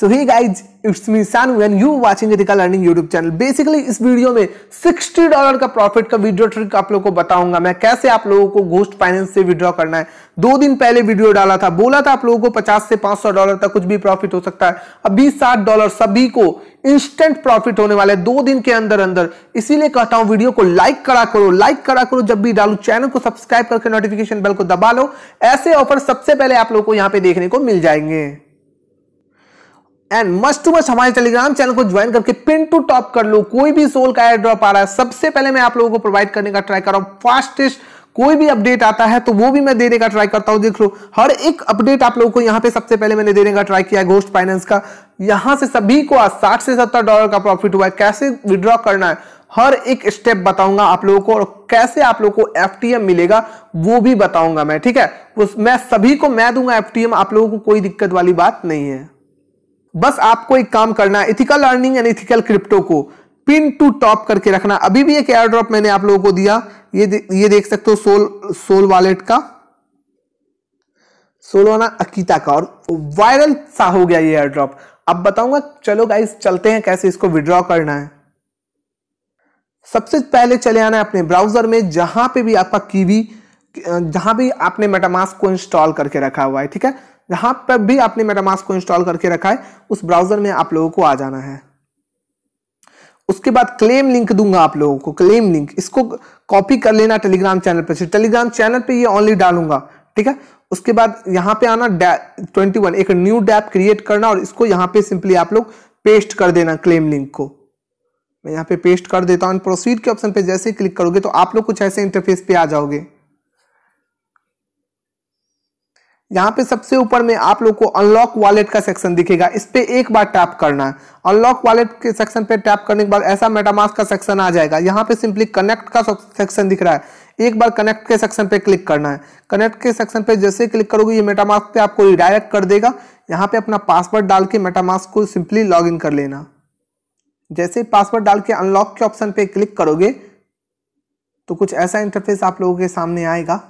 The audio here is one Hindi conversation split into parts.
so hi guys it's me son when you watching ethical learning YouTube channel basically इस वीडियो में 60 डॉलर का प्रॉफिट का विड्रॉ ट्रिक आप लोगों को बताऊंगा मैं कैसे आप लोगों को घोस्ट फाइनेंस से विड्रॉ करना है दो दिन पहले वीडियो डाला था बोला था आप लोगों को 50 से 500 डॉलर तक कुछ भी प्रॉफिट हो सकता है अब बीस साठ डॉलर सभी को इंस्टेंट प्रॉफिट होने वाले दो दिन के अंदर अंदर इसीलिए कहता हूं वीडियो को लाइक करा करो लाइक करा करो जब भी डालू चैनल को सब्सक्राइब करके नोटिफिकेशन बेल को दबा लो ऐसे ऑफर सबसे पहले आप लोग को यहाँ पे देखने को मिल जाएंगे एंड मस्ट टू मस्ट हमारे टेलीग्राम चैनल को ज्वाइन करके पिन टू टॉप कर लो कोई भी सोल का एयर ड्रॉप आ रहा है सबसे पहले मैं आप लोगों को प्रोवाइड करने का ट्राई कर रहा हूं फास्टेस्ट कोई भी अपडेट आता है तो वो भी मैं देने का ट्राई करता हूं देख लो हर एक अपडेट आप लोगों को यहां पे सबसे पहले मैंने देने का ट्राई किया गोस्ट फाइनेंस का यहां से सभी को आज साठ से सत्तर डॉलर का प्रॉफिट हुआ है कैसे विड्रॉ करना है हर एक स्टेप बताऊंगा आप लोगों को और कैसे आप लोगों को एफटीएम मिलेगा वो भी बताऊंगा मैं ठीक है उस मैं सभी को मैं दूंगा एफटीएम आप लोगों को कोई दिक्कत वाली बात नहीं है बस आपको एक काम करना है ethical earning and ethical crypto को पिन टू टॉप करके रखना अभी भी एक एयर ड्रॉप मैंने आप लोगों को दिया ये दे, ये देख सकते हो सोल सोल वॉलेट का सोलोना अकीता का और वायरल सा हो गया ये एयर ड्रॉप अब बताऊंगा चलो गाइस चलते हैं कैसे इसको विड्रॉ करना है सबसे पहले चले आना है अपने ब्राउजर में जहां पे भी आपका कीवी जहां भी आपने मेटामास्क को इंस्टॉल करके रखा हुआ है ठीक है जहाँ पर भी आपने मेटामास्क को इंस्टॉल करके रखा है उस ब्राउजर में आप लोगों को आ जाना है उसके बाद क्लेम लिंक दूंगा आप लोगों को क्लेम लिंक इसको कॉपी कर लेना टेलीग्राम चैनल पर टेलीग्राम चैनल पे ये ऑनली डालूंगा ठीक है उसके बाद यहाँ पे आना ट्वेंटी वन एक न्यू डैप क्रिएट करना और इसको यहाँ पे सिंपली आप लोग पेस्ट कर देना क्लेम लिंक को मैं यहाँ पे पेस्ट कर देता हूँ प्रोसीड के ऑप्शन पे जैसे क्लिक करोगे तो आप लोग कुछ ऐसे इंटरफेस पे आ जाओगे यहाँ पे सबसे ऊपर में आप लोग को अनलॉक वॉलेट का सेक्शन दिखेगा इस पर एक बार टैप करना है अनलॉक वॉलेट के सेक्शन पे टैप करने के बाद ऐसा मेटामास्क का सेक्शन आ जाएगा यहाँ पे सिंपली कनेक्ट का सेक्शन दिख रहा है एक बार कनेक्ट के सेक्शन पे क्लिक करना है कनेक्ट के सेक्शन पे जैसे क्लिक करोगे ये मेटामास्क पे आपको रिडायरेक्ट कर देगा यहाँ पे अपना पासवर्ड डाल के मेटामास्क को सिंपली लॉग कर लेना जैसे पासवर्ड डाल के अनलॉक के ऑप्शन पे क्लिक करोगे तो कुछ ऐसा इंटरफेस आप लोगों के सामने आएगा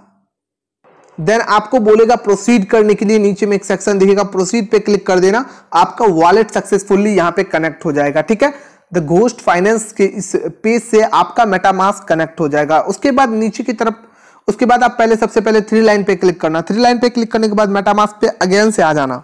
देन आपको बोलेगा प्रोसीड करने के लिए नीचे में एक सेक्शन दिखेगा प्रोसीड पे क्लिक कर देना आपका वॉलेट सक्सेसफुली यहाँ पे कनेक्ट हो जाएगा ठीक है द घोस्ट फाइनेंस के इस पेज से आपका मेटामास कनेक्ट हो जाएगा उसके बाद नीचे की तरफ उसके बाद आप पहले सबसे पहले थ्री लाइन पे क्लिक करना थ्री लाइन पे क्लिक करने के बाद मेटामास पे अगेन से आ जाना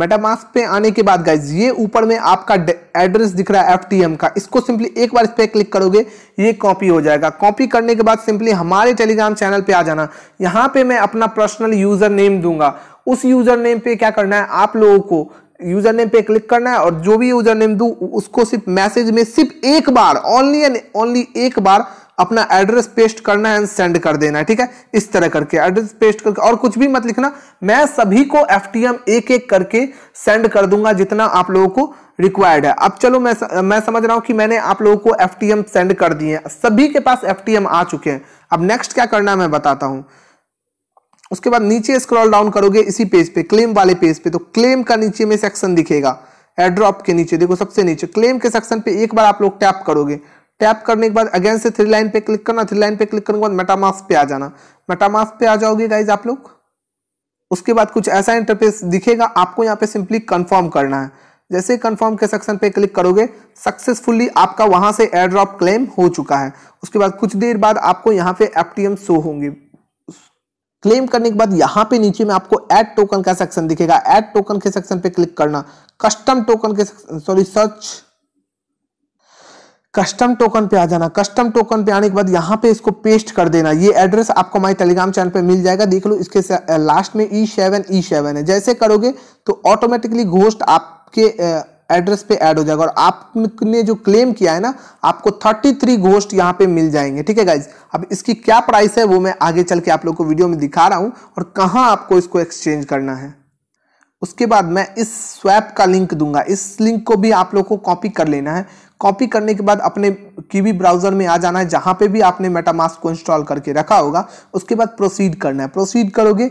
मेटामास्क पे आने के बाद गाइज ये ऊपर में आपका एड्रेस दिख रहा है एफ का इसको सिंपली एक बार इस पर क्लिक करोगे ये कॉपी हो जाएगा कॉपी करने के बाद सिंपली हमारे टेलीग्राम चैनल पे आ जाना यहाँ पे मैं अपना पर्सनल यूजर नेम दूंगा उस यूजर नेम पे क्या करना है आप लोगों को यूजर नेम पे क्लिक करना है और जो भी यूजर नेम दू उसको सिर्फ मैसेज में सिर्फ एक बार ओनली एंड ओनली एक बार अपना एड्रेस पेस्ट करना है एंड सेंड कर देना है ठीक है इस तरह करके एड्रेस पेस्ट करके और कुछ भी मत लिखना मैं सभी को एफ एक एक करके सेंड कर दूंगा जितना आप लोगों को रिक्वायर्ड है अब चलो मैं मैं समझ रहा हूँ कि मैंने आप लोगों को एफ सेंड कर दिए सभी के पास एफ आ चुके हैं अब नेक्स्ट क्या करना है मैं बताता हूँ उसके बाद नीचे स्क्रॉल डाउन करोगे इसी पेज पे क्लेम वाले पेज पे तो क्लेम का नीचे में सेक्शन दिखेगा एड्रॉप के नीचे देखो सबसे नीचे क्लेम के सेक्शन पे एक बार आप लोग टैप करोगे टैप करने के बाद अगेन से थ्री लाइन पे क्लिक करना थ्री लाइन पे क्लिक करने के बाद मेटामास पे आ जाना मेटामास पे आ जाओगे गाइज आप लोग उसके बाद कुछ ऐसा इंटरफेस दिखेगा आपको यहाँ पे सिंपली कन्फर्म करना है जैसे कंफर्म के सेक्शन पे क्लिक करोगे सक्सेसफुली आपका वहां से एयर ड्रॉप क्लेम हो चुका है उसके बाद कुछ देर बाद आपको यहाँ पे एफ शो होंगे क्लेम करने के बाद यहाँ पे नीचे में आपको एड टोकन का सेक्शन दिखेगा एड टोकन के सेक्शन पे क्लिक करना कस्टम टोकन के सॉरी सर्च कस्टम टोकन पे आ जाना कस्टम टोकन पे आने के बाद यहाँ पे इसको पेस्ट कर देना ये एड्रेस आपको हमारे टेलीग्राम चैनल पे मिल जाएगा देख लो इसके लास्ट में ई सेवन ई सेवन है जैसे करोगे तो ऑटोमेटिकली घोष्ट आपके एड्रेस पे ऐड हो जाएगा और आपने जो क्लेम किया है ना आपको 33 घोस्ट यहाँ पे मिल जाएंगे ठीक है गाइज अब इसकी क्या प्राइस है वो मैं आगे चल के आप लोग को वीडियो में दिखा रहा हूँ और कहाँ आपको इसको एक्सचेंज करना है उसके बाद मैं इस स्वैप का लिंक दूंगा इस लिंक को भी आप लोग को कॉपी कर लेना है कॉपी करने के बाद अपने कीवी ब्राउज़र में आ जाना है जहाँ पे भी आपने मेटामास्क को इंस्टॉल करके रखा होगा उसके बाद प्रोसीड करना है प्रोसीड करोगे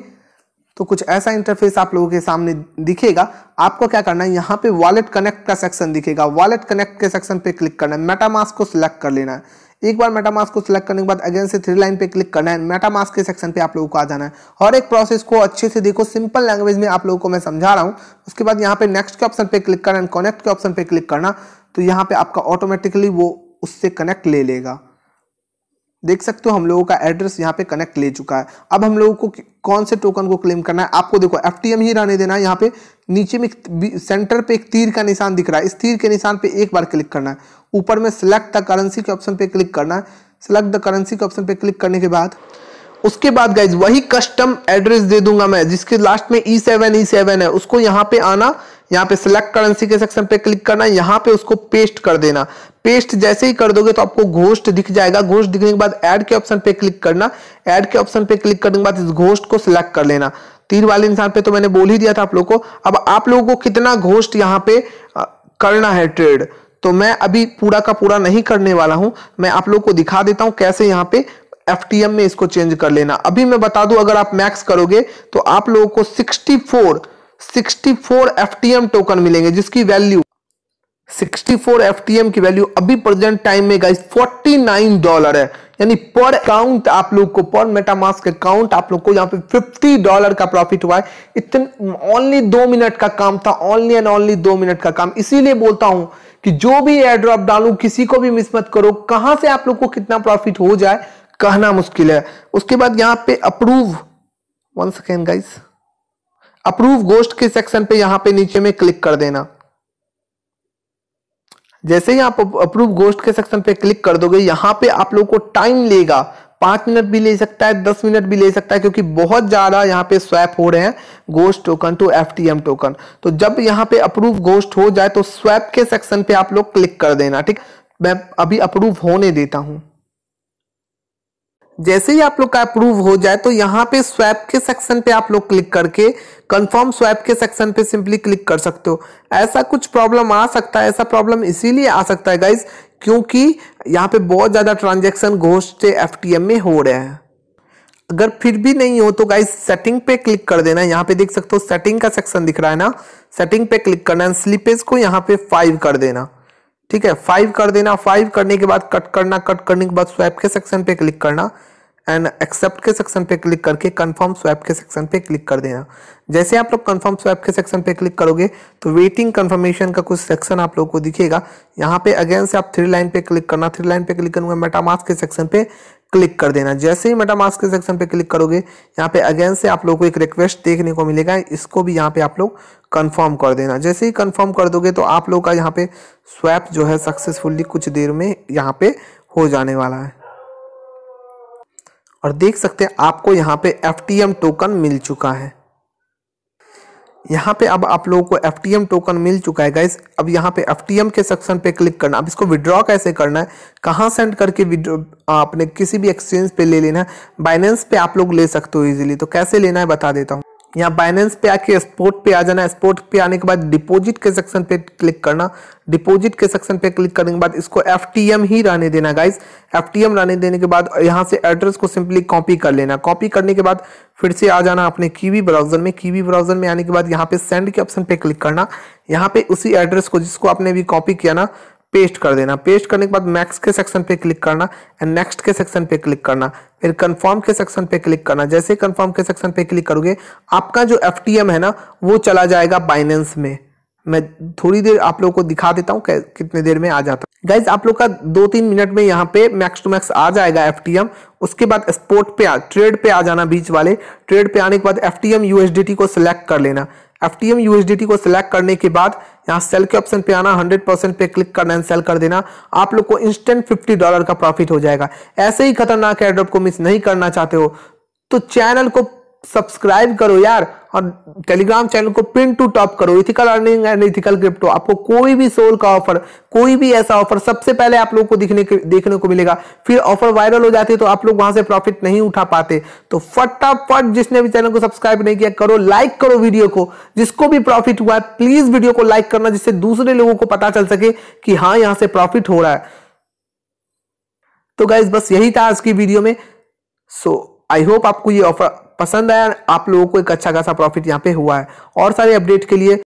तो कुछ ऐसा इंटरफेस आप लोगों के सामने दिखेगा आपको क्या करना है यहाँ पे वॉलेट कनेक्ट का सेक्शन दिखेगा वॉलेट कनेक्ट के सेक्शन पे क्लिक करना है मेटामास्क को सिलेक्ट कर लेना है एक बार मेटामास्क को सिलेक्ट करने के बाद अगेन से थ्री लाइन पे क्लिक करना है मेटामास्क के सेक्शन पे आप लोगों को आ जाना है और एक प्रोसेस को अच्छे से देखो सिंपल लैंग्वेज में आप लोगों को मैं समझा रहा हूँ उसके बाद यहाँ पे नेक्स्ट के ऑप्शन पे क्लिक करना एंड कनेक्ट के ऑप्शन पे क्लिक करना तो यहाँ पे आपका ऑटोमेटिकली वो उससे कनेक्ट ले लेगा देख सकते हो हम लोगों का एड्रेस यहाँ पे कनेक्ट ले चुका है अब हम लोगों को कौन से टोकन को क्लेम करना है आपको देखो एफ ही रहने देना है यहाँ पे नीचे में सेंटर पे एक तीर का निशान दिख रहा है इस तीर के निशान पे एक बार क्लिक करना है ऊपर में सेलेक्ट द करेंसी के ऑप्शन पे क्लिक करना है सेलेक्ट द करेंसी के ऑप्शन पे क्लिक करने के बाद उसके बाद गाइज वही कस्टम एड्रेस दे दूंगा मैं जिसके लास्ट में ई सेवन ई सेवन है उसको यहाँ पे आना यहाँ पे सिलेक्ट करेंसी के सेक्शन पे क्लिक करना यहाँ पे उसको पेस्ट कर देना पेस्ट जैसे ही कर दोगे तो आपको घोष्ट दिख जाएगा घोष्ट दिखने के बाद ऐड के ऑप्शन पे क्लिक करना ऐड के ऑप्शन पे क्लिक करने के बाद इस घोष्ट को सिलेक्ट कर लेना तीर वाले इंसान पे तो मैंने बोल ही दिया था आप लोगों को अब आप लोगों को कितना घोष्ट यहाँ पे करना है ट्रेड तो मैं अभी पूरा का पूरा नहीं करने वाला हूं मैं आप लोग को दिखा देता हूं कैसे यहाँ पे एफ में इसको चेंज कर लेना अभी मैं बता दू अगर आप मैक्स करोगे तो आप लोगों को सिक्सटी 64 एफ टोकन मिलेंगे जिसकी वैल्यू 64 FTM की वैल्यू अभी प्रेजेंट टाइम में गाइस 49 डॉलर है यानी पर अकाउंट आप लोग को पर मेटामास्क अकाउंट आप लोग को यहाँ पे 50 डॉलर का प्रॉफिट हुआ है इतने ओनली दो मिनट का काम था ओनली एंड ओनली दो मिनट का काम इसीलिए बोलता हूं कि जो भी एयर ड्रॉप डालू किसी को भी मिस मत करो कहां से आप लोग को कितना प्रॉफिट हो जाए कहना मुश्किल है उसके बाद यहाँ पे approve one second guys approve ghost के सेक्शन पे यहाँ पे नीचे में क्लिक कर देना जैसे ही आप अप्रूव गोस्ट के सेक्शन पे क्लिक कर दोगे यहाँ पे आप लोग को टाइम लेगा पांच मिनट भी ले सकता है दस मिनट भी ले सकता है क्योंकि बहुत ज़्यादा यहाँ पे स्वैप हो रहे हैं ghost token to F token तो जब यहाँ पे अप्रूव गोस्ट हो जाए तो स्वैप के सेक्शन पे आप लोग क्लिक कर देना ठीक मैं अभी अप्रूव होने देता हूं जैसे ही आप लोग का अप्रूव हो जाए तो यहाँ पे स्वैप के सेक्शन पे आप लोग क्लिक करके कंफर्म स्वैप के सेक्शन पे सिंपली क्लिक कर सकते हो ऐसा कुछ प्रॉब्लम आ सकता है ऐसा प्रॉब्लम इसीलिए आ सकता है गाइज क्योंकि यहाँ पे बहुत ज़्यादा ट्रांजेक्शन घोष एफ में हो रहे हैं अगर फिर भी नहीं हो तो गाइज सेटिंग पे क्लिक कर देना यहाँ पे देख सकते हो सेटिंग का सेक्शन दिख रहा है ना सेटिंग पे क्लिक करना है स्लीपेज को यहाँ पे फाइव कर देना ठीक है फाइव कर देना फाइव करने के बाद कट करना कट करने के बाद स्वैप के सेक्शन पे क्लिक करना एंड एक्सेप्ट के सेक्शन पे क्लिक करके कंफर्म स्वैप के सेक्शन पे क्लिक कर देना जैसे आप लोग कंफर्म स्वैप के सेक्शन पे क्लिक करोगे तो वेटिंग कंफर्मेशन का कुछ सेक्शन आप लोग को दिखेगा यहाँ पे अगेन से आप थ्री लाइन पे क्लिक करना थ्री लाइन पे क्लिक करूंगा मेटामास के सेक्शन पे क्लिक कर देना जैसे ही मेटामास के सेक्शन पे क्लिक करोगे यहाँ पे अगेन से आप लोग को एक रिक्वेस्ट देखने को मिलेगा इसको भी यहाँ पे आप लोग कन्फर्म कर देना जैसे ही कन्फर्म कर दोगे तो आप लोग का यहाँ पे स्वैप जो है सक्सेसफुली कुछ देर में यहाँ पे हो जाने वाला है और देख सकते हैं आपको यहाँ पे एफ टोकन मिल चुका है यहाँ पे अब आप लोगों को एफ टोकन मिल चुका है गाइस अब यहाँ पे एफ के सेक्शन पे क्लिक करना अब इसको विड्रॉ कैसे करना है कहाँ सेंड करके विड्रॉ आपने किसी भी एक्सचेंज पे ले लेना है बाइनेंस पे आप लोग ले सकते हो इजीली तो कैसे लेना है बता देता हूँ यहाँ बाइनेंस पे आके स्पोर्ट पे आ जाना स्पोर्ट पे आने के बाद डिपॉजिट के सेक्शन पे क्लिक करना डिपॉजिट के सेक्शन पे क्लिक करने के बाद इसको एफ ही रहने देना गाइज एफ रहने देने के बाद यहाँ से एड्रेस को सिंपली कॉपी कर लेना कॉपी करने के बाद फिर से आ जाना अपने कीवी ब्राउजर में कीवी ब्राउजर में आने के बाद यहाँ पे सेंड के ऑप्शन पे क्लिक करना यहाँ पे उसी एड्रेस को जिसको आपने भी कॉपी किया ना पेस्ट कर देना पेस्ट करने के बाद मैक्स के सेक्शन पे क्लिक करना एंड नेक्स्ट के सेक्शन पे क्लिक करना फिर कंफर्म के सेक्शन पे क्लिक करना जैसे कंफर्म के सेक्शन पे क्लिक करोगे आपका जो एफ है ना वो चला जाएगा बाइनेंस में मैं थोड़ी देर आप लोगों को दिखा देता हूँ कितने देर में आ जाता है गाइज आप लोग का दो तीन मिनट में यहाँ पे मैक्स टू मैक्स आ जाएगा एफ उसके बाद स्पोर्ट पे आ ट्रेड पे आ जाना बीच वाले ट्रेड पे आने के बाद एफ टी को सिलेक्ट कर लेना एफ टी एम को सिलेक्ट करने के बाद यहाँ सेल के ऑप्शन पे आना 100 परसेंट पे क्लिक करना एंड सेल कर देना आप लोग को इंस्टेंट 50 डॉलर का प्रॉफिट हो जाएगा ऐसे ही खतरनाक एड्रॉप को मिस नहीं करना चाहते हो तो चैनल को सब्सक्राइब करो यार और टेलीग्राम चैनल को पिन टू टॉप करो ethical earning and ethical crypto आपको कोई भी सोल का ऑफर कोई भी ऐसा ऑफर सबसे पहले आप लोगों को दिखने देखने को मिलेगा फिर ऑफर वायरल हो जाती है तो आप लोग वहां से प्रॉफिट नहीं उठा पाते तो फटाफट जिसने भी चैनल को सब्सक्राइब नहीं किया करो लाइक करो वीडियो को जिसको भी प्रॉफिट हुआ है प्लीज वीडियो को लाइक करना जिससे दूसरे लोगों को पता चल सके कि हाँ यहां से प्रॉफिट हो रहा है तो गाइज बस यही था आज की वीडियो में सो आई होप आपको ये ऑफर पसंद आया आप लोगों को एक अच्छा खासा प्रॉफिट यहाँ पे हुआ है और सारे अपडेट के लिए